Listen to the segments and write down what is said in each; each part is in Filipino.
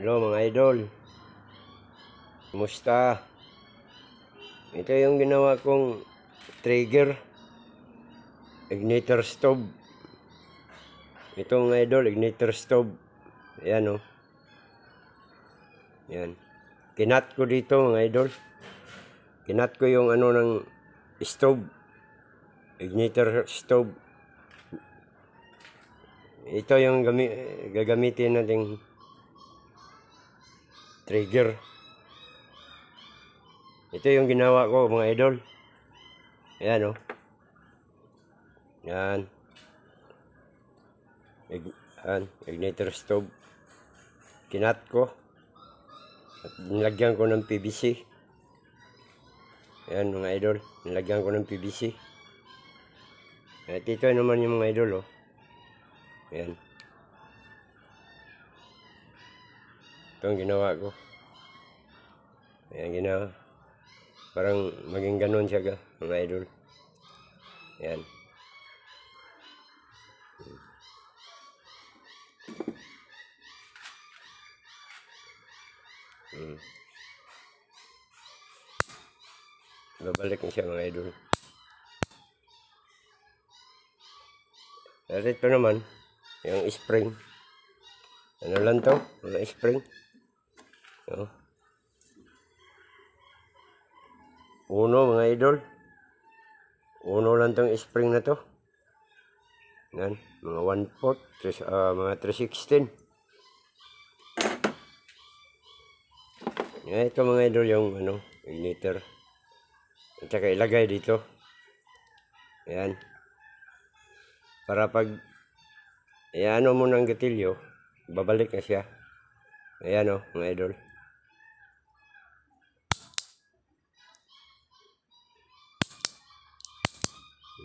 Hello mga idol. Kumusta? Ito yung ginawa kong trigger igniter stove. Ito mga idol, igniter stove. Ayan o. Oh. Ayan. Kinat ko dito mga idol. Kinat ko yung ano ng stove. igniter stove. Ito yung gagamitin natin trigger ito yung ginawa ko mga idol ayan o oh. yan Ign Igniter stove kinat ko at nilagyan ko ng PVC ayan mga idol nilagyan ko ng PVC at ito naman yung mga idol o oh. ayan Ito ang ginawa ko. Ayan, ginawa. Parang maging ganun siya, ka, mga idol. Ayan. Hmm. Babalik na siya mga idol. Darit pa naman, yung spring. Ano lang to? yung spring. Oh. Uno mga idol. Uno lang tong spring na to. Yan, mga 1/4, uh, ah, mga 316. Yan, ito mga idol yung ano, igniter. At saka ilagay dito. Yan. Para pag ayano ano mo ng gatilyo, babalik na siya. Ayan o, oh, mga idol.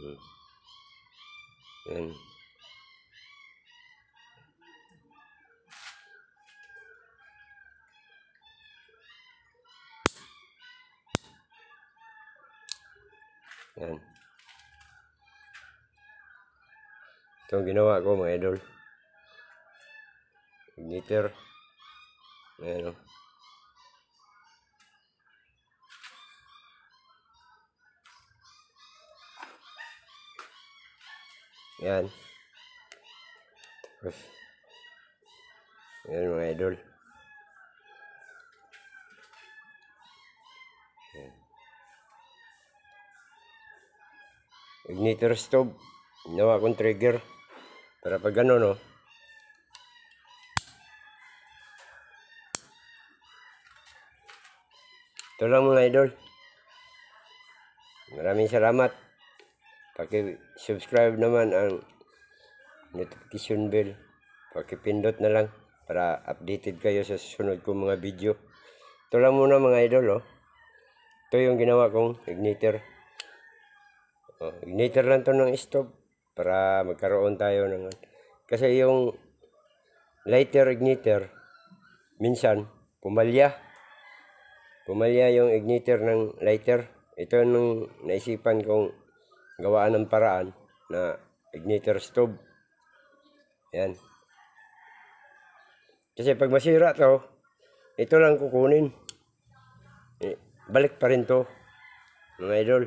hmm. Dan, Ito ginawa ko mga idol. Igniter. Ayan o. Yan. Ya Uff. Yan kan, mga idol. Yan. Ignitor stove. nawa akong trigger. Para pag gano'n no? Ito lang mga idol. Maraming salamat. Paki-subscribe naman ang notification bell. Paki-pindot na lang para updated kayo sa susunod kong mga video. Ito lang muna mga idol. Oh. Ito yung ginawa kong igniter. Oh, igniter lang to ng stove para magkaroon tayo ng... Ano. Kasi yung lighter igniter, minsan pumalya. Pumalya yung igniter ng lighter. Ito nung naisipan kong gawaan ng paraan na igniter stove. Yan. Kasi pag masira to, ito lang kukunin. Eh, balik pa rin to, mga idol.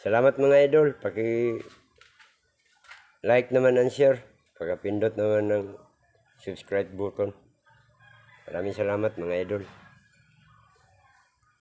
Salamat mga idol. Paki like naman and share. Pagkapindot naman ng subscribe button. Maraming salamat mga idol.